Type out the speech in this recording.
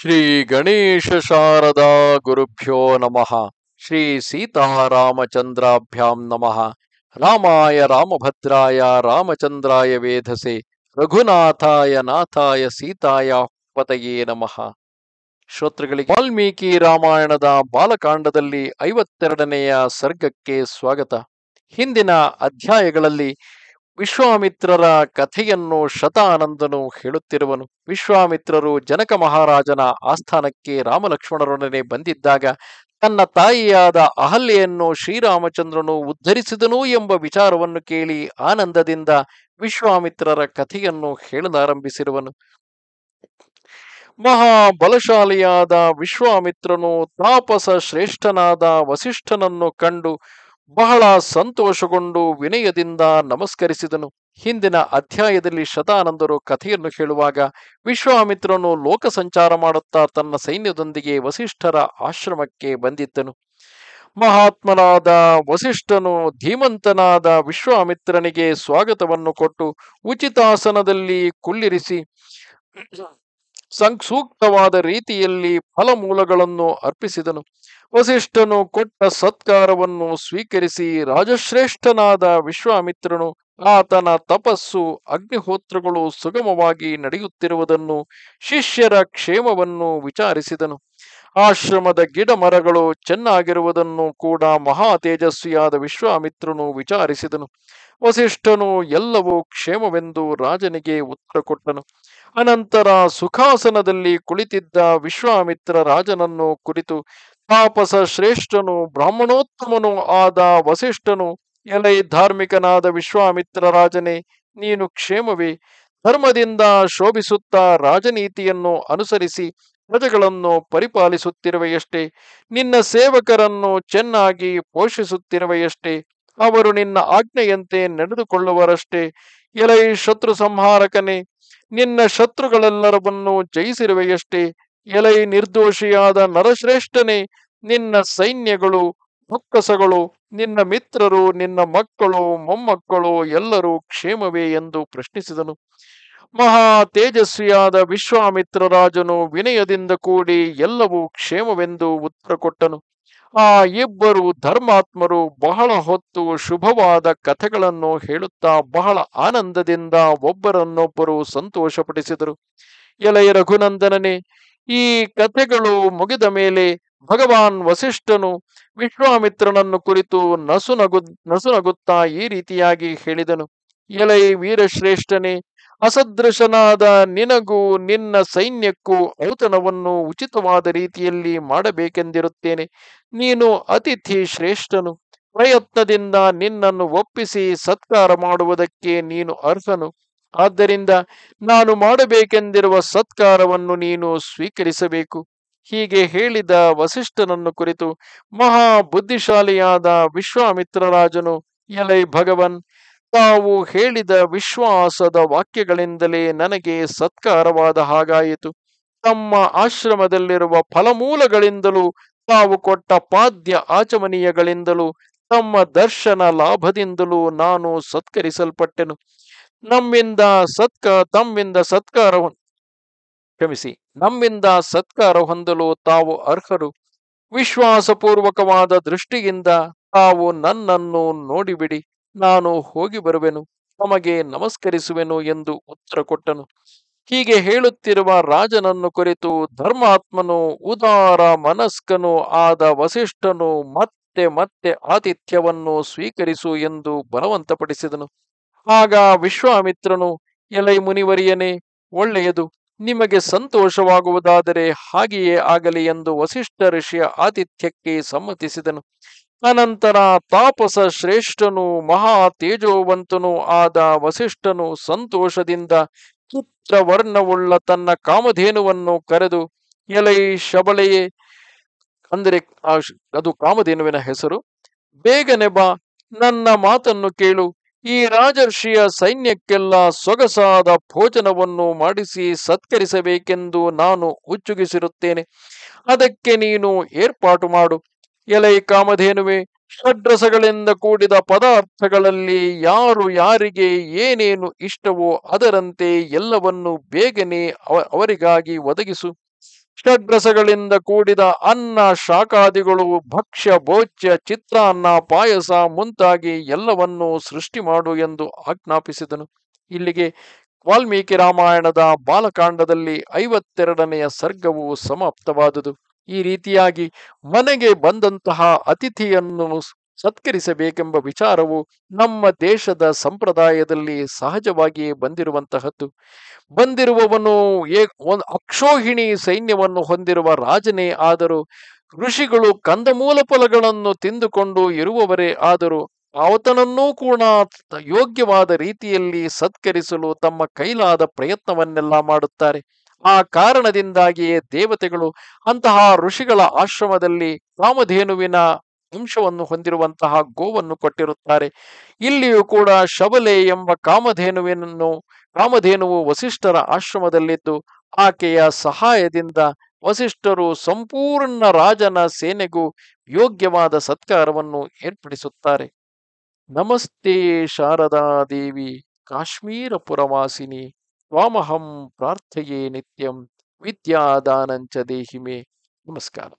ಶ್ರೀ ಗಣೇಶ ಶಾರದಾ ಗುರುಭ್ಯೋ ನಮಃ ಶ್ರೀ ಸೀತಾರಾಮಚಂದ್ರಾಭ್ಯಾಂ ನಮಃ ರಾಮಾಯ ರಾಮಭದ್ರಾಯ ರಾಮಚಂದ್ರಾಯ ವೇಧಸೆ ರಘುನಾಥಾಯ ನಾಥಾಯ ಸೀತಾಯ ಪತಯೇ ನಮಃ ಶ್ರೋತೃಗಳಿಗೆ ವಾಲ್ಮೀಕಿ ರಾಮಾಯಣದ ಬಾಲಕಾಂಡದಲ್ಲಿ ಐವತ್ತೆರಡನೆಯ ಸರ್ಗಕ್ಕೆ ಸ್ವಾಗತ ಹಿಂದಿನ ಅಧ್ಯಾಯಗಳಲ್ಲಿ ವಿಶ್ವಾಮಿತ್ರರ ಕಥೆಯನ್ನು ಶತಾನಂದನು ಹೇಳುತ್ತಿರುವನು ವಿಶ್ವಾಮಿತ್ರರು ಜನಕ ಮಹಾರಾಜನ ಆಸ್ಥಾನಕ್ಕೆ ರಾಮಲಕ್ಷ್ಮಣರೊಡನೆ ಬಂದಿದ್ದಾಗ ತನ್ನ ತಾಯಿಯಾದ ಅಹಲ್ಯನ್ನು ಶ್ರೀರಾಮಚಂದ್ರನು ಉದ್ಧರಿಸಿದನು ಎಂಬ ವಿಚಾರವನ್ನು ಕೇಳಿ ಆನಂದದಿಂದ ವಿಶ್ವಾಮಿತ್ರರ ಕಥೆಯನ್ನು ಹೇಳಲಾರಂಭಿಸಿರುವನು ಮಹಾಬಲಶಾಲಿಯಾದ ವಿಶ್ವಾಮಿತ್ರನು ತಾಪಸ ಶ್ರೇಷ್ಠನಾದ ವಸಿಷ್ಠನನ್ನು ಕಂಡು ಬಹಳ ಸಂತೋಷಗೊಂಡು ವಿನಯದಿಂದ ನಮಸ್ಕರಿಸಿದನು ಹಿಂದಿನ ಅಧ್ಯಾಯದಲ್ಲಿ ಶತಾನಂದರು ಕಥೆಯನ್ನು ಹೇಳುವಾಗ ವಿಶ್ವಾಮಿತ್ರನು ಲೋಕ ಸಂಚಾರ ಮಾಡುತ್ತಾ ತನ್ನ ಸೈನ್ಯದೊಂದಿಗೆ ವಸಿಷ್ಠರ ಆಶ್ರಮಕ್ಕೆ ಬಂದಿದ್ದನು ಮಹಾತ್ಮನಾದ ವಸಿಷ್ಠನು ಧೀಮಂತನಾದ ವಿಶ್ವಾಮಿತ್ರನಿಗೆ ಸ್ವಾಗತವನ್ನು ಕೊಟ್ಟು ಉಚಿತಾಸನದಲ್ಲಿ ಕುಳ್ಳಿರಿಸಿ ಸಂಸೂಕ್ತವಾದ ರೀತಿಯಲ್ಲಿ ಫಲಮೂಲಗಳನ್ನು ಅರ್ಪಿಸಿದನು ವಸಿಷ್ಠನು ಕೊಟ್ಟ ಸತ್ಕಾರವನ್ನು ಸ್ವೀಕರಿಸಿ ರಾಜಶ್ರೇಷ್ಠನಾದ ವಿಶ್ವಾಮಿತ್ರನು ಆತನ ತಪಸ್ಸು ಅಗ್ನಿಹೋತ್ರಗಳು ಸುಗಮವಾಗಿ ನಡೆಯುತ್ತಿರುವುದನ್ನು ಶಿಷ್ಯರ ಕ್ಷೇಮವನ್ನು ವಿಚಾರಿಸಿದನು ಆಶ್ರಮದ ಗಿಡ ಮರಗಳು ಚೆನ್ನಾಗಿರುವುದನ್ನು ಕೂಡ ಮಹಾ ತೇಜಸ್ವಿಯಾದ ವಿಶ್ವಾಮಿತ್ರನು ವಿಚಾರಿಸಿದನು ವಸಿಷ್ಠನು ಎಲ್ಲವೂ ಕ್ಷೇಮವೆಂದು ರಾಜನಿಗೆ ಉತ್ತರ ಕೊಟ್ಟನು ಅನಂತರ ಸುಖಾಸನದಲ್ಲಿ ಕುಳಿತಿದ್ದ ವಿಶ್ವಾಮಿತ್ರ ರಾಜನನ್ನು ಕುರಿತು ತಾಪಸ ಶ್ರೇಷ್ಠನು ಬ್ರಾಹ್ಮಣೋತ್ತಮನು ಆದ ವಸಿಷ್ಠನು ಎಲೈ ಧಾರ್ಮಿಕನಾದ ವಿಶ್ವಾಮಿತ್ರ ರಾಜನೇ ನೀನು ಕ್ಷೇಮವೇ ಧರ್ಮದಿಂದ ಶೋಭಿಸುತ್ತಾ ರಾಜನೀತಿಯನ್ನು ಅನುಸರಿಸಿ ಪ್ರಜೆಗಳನ್ನು ಪರಿಪಾಲಿಸುತ್ತಿರುವೆಯಷ್ಟೇ ನಿನ್ನ ಸೇವಕರನ್ನು ಚೆನ್ನಾಗಿ ಪೋಷಿಸುತ್ತಿರುವೆಯಷ್ಟೇ ಅವರು ನಿನ್ನ ಆಜ್ಞೆಯಂತೆ ನಡೆದುಕೊಳ್ಳುವರಷ್ಟೇ ಎಲೈ ಶತ್ರು ಸಂಹಾರಕನೇ ನಿನ್ನ ಶತ್ರುಗಳೆಲ್ಲರವನ್ನು ಜಯಿಸಿರುವೆಯಷ್ಟೇ ಎಲೈ ನಿರ್ದೋಷಿಯಾದ ನರಶ್ರೇಷ್ಠನೇ ನಿನ್ನ ಸೈನ್ಯಗಳು ಮುಕ್ಕಸಗಳು ನಿನ್ನ ಮಿತ್ರರು ನಿನ್ನ ಮಕ್ಕಳು ಮೊಮ್ಮಕ್ಕಳು ಎಲ್ಲರೂ ಕ್ಷೇಮವೇ ಎಂದು ಪ್ರಶ್ನಿಸಿದನು ಮಹಾ ತೇಜಸ್ವಿಯಾದ ವಿಶ್ವಾಮಿತ್ರ ರಾಜನು ವಿನಯದಿಂದ ಕೂಡಿ ಎಲ್ಲವೂ ಕ್ಷೇಮವೆಂದು ಉತ್ತರ ಕೊಟ್ಟನು ಆ ಇಬ್ಬರು ಧರ್ಮಾತ್ಮರು ಬಹಳ ಹೊತ್ತು ಶುಭವಾದ ಕಥೆಗಳನ್ನು ಹೇಳುತ್ತಾ ಬಹಳ ಆನಂದದಿಂದ ಒಬ್ಬರನ್ನೊಬ್ಬರು ಸಂತೋಷಪಡಿಸಿದರು ಎಲೈ ರಘುನಂದನನೇ ಈ ಕಥೆಗಳು ಮುಗಿದ ಮೇಲೆ ಭಗವಾನ್ ವಸಿಷ್ಠನು ವಿಶ್ವಾಮಿತ್ರನನ್ನು ಕುರಿತು ನಸುನಗು ನಸುನಗುತ್ತಾ ಈ ರೀತಿಯಾಗಿ ಹೇಳಿದನು ಎಲೈ ವೀರಶ್ರೇಷ್ಠನೇ ಅಸದೃಶನಾದ ನಿನಗೂ ನಿನ್ನ ಸೈನ್ಯಕ್ಕೂ ಔತಣವನ್ನು ಉಚಿತವಾದ ರೀತಿಯಲ್ಲಿ ಮಾಡಬೇಕೆಂದಿರುತ್ತೇನೆ ನೀನು ಅತಿಥಿ ಶ್ರೇಷ್ಠನು ಪ್ರಯತ್ನದಿಂದ ನಿನ್ನನ್ನು ಒಪ್ಪಿಸಿ ಸತ್ಕಾರ ಮಾಡುವುದಕ್ಕೆ ನೀನು ಅರ್ಹನು ಆದ್ದರಿಂದ ನಾನು ಮಾಡಬೇಕೆಂದಿರುವ ಸತ್ಕಾರವನ್ನು ನೀನು ಸ್ವೀಕರಿಸಬೇಕು ಹೀಗೆ ಹೇಳಿದ ವಸಿಷ್ಠನನ್ನು ಕುರಿತು ಮಹಾ ಬುದ್ಧಿಶಾಲಿಯಾದ ವಿಶ್ವಾಮಿತ್ರರಾಜನು ಎಲೈ ಭಗವನ್ ತಾವು ಹೇಳಿದ ವಿಶ್ವಾಸದ ವಾಕ್ಯಗಳಿಂದಲೇ ನನಗೆ ಸತ್ಕಾರವಾದ ಹಾಗಾಯಿತು ತಮ್ಮ ಆಶ್ರಮದಲ್ಲಿರುವ ಫಲಮೂಲಗಳಿಂದಲೂ ತಾವು ಕೊಟ್ಟ ಪಾದ್ಯ ಆಚಮನೀಯಗಳಿಂದಲೂ ತಮ್ಮ ದರ್ಶನ ಲಾಭದಿಂದಲೂ ನಾನು ಸತ್ಕರಿಸಲ್ಪಟ್ಟೆನು ನಮ್ಮಿಂದ ಸತ್ಕ ತಮ್ಮಿಂದ ಸತ್ಕಾರ ಕ್ಷಮಿಸಿ ನಮ್ಮಿಂದ ಸತ್ಕಾರ ಹೊಂದಲು ತಾವು ಅರ್ಹರು ವಿಶ್ವಾಸಪೂರ್ವಕವಾದ ದೃಷ್ಟಿಯಿಂದ ತಾವು ನನ್ನನ್ನು ನೋಡಿಬಿಡಿ ನಾನು ಹೋಗಿ ಬರುವೆನು ತಮಗೆ ನಮಸ್ಕರಿಸುವೆನು ಎಂದು ಉತ್ತರ ಕೊಟ್ಟನು ಹೀಗೆ ಹೇಳುತ್ತಿರುವ ರಾಜನನ್ನು ಕುರಿತು ಧರ್ಮಾತ್ಮನು ಉದಾರ ಮನಸ್ಕನು ಆದ ವಸಿಷ್ಠನು ಮತ್ತೆ ಮತ್ತೆ ಆತಿಥ್ಯವನ್ನು ಸ್ವೀಕರಿಸು ಎಂದು ಬಲವಂತಪಡಿಸಿದನು ಆಗ ವಿಶ್ವಾಮಿತ್ರನು ಎಲೈ ಮುನಿವರಿಯನೇ ಒಳ್ಳೆಯದು ನಿಮಗೆ ಸಂತೋಷವಾಗುವುದಾದರೆ ಹಾಗೆಯೇ ಆಗಲಿ ಎಂದು ವಸಿಷ್ಠ ಋಷಿಯ ಆತಿಥ್ಯಕ್ಕೆ ಸಮ್ಮತಿಸಿದನು ಅನಂತರ ತಾಪಸ ಶ್ರೇಷ್ಠನು ಮಹಾ ತೇಜೋವಂತನು ಆದ ವಸಿಷ್ಠನು ಸಂತೋಷದಿಂದ ಚಿತ್ರವರ್ಣವುಳ್ಳ ತನ್ನ ಕಾಮಧೇನುವನ್ನು ಕರೆದು ಎಲೈ ಶಬಳೆಯೇ ಅಂದರೆ ಅದು ಕಾಮಧೇನುವಿನ ಹೆಸರು ಬೇಗನೆ ಬಾ ನನ್ನ ಮಾತನ್ನು ಕೇಳು ಈ ರಾಜರ್ಷಿಯ ಸೈನ್ಯಕ್ಕೆಲ್ಲ ಸೊಗಸಾದ ಭೋಜನವನ್ನು ಮಾಡಿಸಿ ಸತ್ಕರಿಸಬೇಕೆಂದು ನಾನು ಉಚ್ಚುಗಿಸಿರುತ್ತೇನೆ ಅದಕ್ಕೆ ನೀನು ಏರ್ಪಾಟು ಮಾಡು ಎಲೈ ಕಾಮಧೇನುವೆ ಷಡ್ರಸಗಳಿಂದ ಕೂಡಿದ ಪದಾರ್ಥಗಳಲ್ಲಿ ಯಾರು ಯಾರಿಗೆ ಏನೇನು ಇಷ್ಟವೋ ಅದರಂತೆ ಎಲ್ಲವನ್ನು ಬೇಗನೆ ಅವರಿಗಾಗಿ ಒದಗಿಸು ಷಡ್ರಸಗಳಿಂದ ಕೂಡಿದ ಅನ್ನ ಶಾಖಾದಿಗಳು ಭಕ್ಷ್ಯ ಭೋಜ್ಯ ಚಿತ್ರಾನ್ನ ಪಾಯಸ ಮುಂತಾಗಿ ಎಲ್ಲವನ್ನೂ ಸೃಷ್ಟಿ ಮಾಡು ಎಂದು ಆಜ್ಞಾಪಿಸಿದನು ಇಲ್ಲಿಗೆ ವಾಲ್ಮೀಕಿ ರಾಮಾಯಣದ ಬಾಲಕಾಂಡದಲ್ಲಿ ಐವತ್ತೆರಡನೆಯ ಸರ್ಗವು ಸಮಾಪ್ತವಾದುದು ಈ ರೀತಿಯಾಗಿ ಮನೆಗೆ ಬಂದಂತಹ ಅತಿಥಿಯನ್ನು ಸತ್ಕರಿಸಬೇಕೆಂಬ ವಿಚಾರವು ನಮ್ಮ ದೇಶದ ಸಂಪ್ರದಾಯದಲ್ಲಿ ಸಹಜವಾಗಿಯೇ ಬಂದಿರುವಂತಹದ್ದು ಬಂದಿರುವವನು ಏ ಅಕ್ಷೋಹಿಣಿ ಸೈನ್ಯವನ್ನು ಹೊಂದಿರುವ ರಾಜನೇ ಆದರೂ ಋಷಿಗಳು ಕಂದಮೂಲ ಫಲಗಳನ್ನು ತಿಂದುಕೊಂಡು ಇರುವವರೇ ಆದರೂ ಆತನನ್ನೂ ಕೂಡ ಯೋಗ್ಯವಾದ ರೀತಿಯಲ್ಲಿ ಸತ್ಕರಿಸಲು ತಮ್ಮ ಕೈಲಾದ ಪ್ರಯತ್ನವನ್ನೆಲ್ಲ ಮಾಡುತ್ತಾರೆ ಆ ಕಾರಣದಿಂದಾಗಿಯೇ ದೇವತೆಗಳು ಅಂತಹ ಋಷಿಗಳ ಆಶ್ರಮದಲ್ಲಿ ಕಾಮಧೇನುವಿನ ಅಂಶವನ್ನು ಹೊಂದಿರುವಂತಹ ಗೋವನ್ನು ಕೊಟ್ಟಿರುತ್ತಾರೆ ಇಲ್ಲಿಯೂ ಕೂಡ ಶಬಲೆ ಎಂಬ ಕಾಮಧೇನುವಿನನ್ನು ಕಾಮಧೇನುವು ವಸಿಷ್ಠರ ಆಶ್ರಮದಲ್ಲಿದ್ದು ಆಕೆಯ ಸಹಾಯದಿಂದ ವಸಿಷ್ಠರು ಸಂಪೂರ್ಣ ರಾಜನ ಸೇನೆಗೂ ಯೋಗ್ಯವಾದ ಸತ್ಕಾರವನ್ನು ಏರ್ಪಡಿಸುತ್ತಾರೆ ನಮಸ್ತೆ ಶಾರದಾ ದೇವಿ ಕಾಶ್ಮೀರ ಪುರವಾಸಿನಿ ತ್ವಾಮಹಂ ಪ್ರಾರ್ಥೆಯೇ ನಿತ್ಯಂ ವಿದ್ಯಾದಾನಂಚ ಮೇ ನಮಸ್ಕಾರ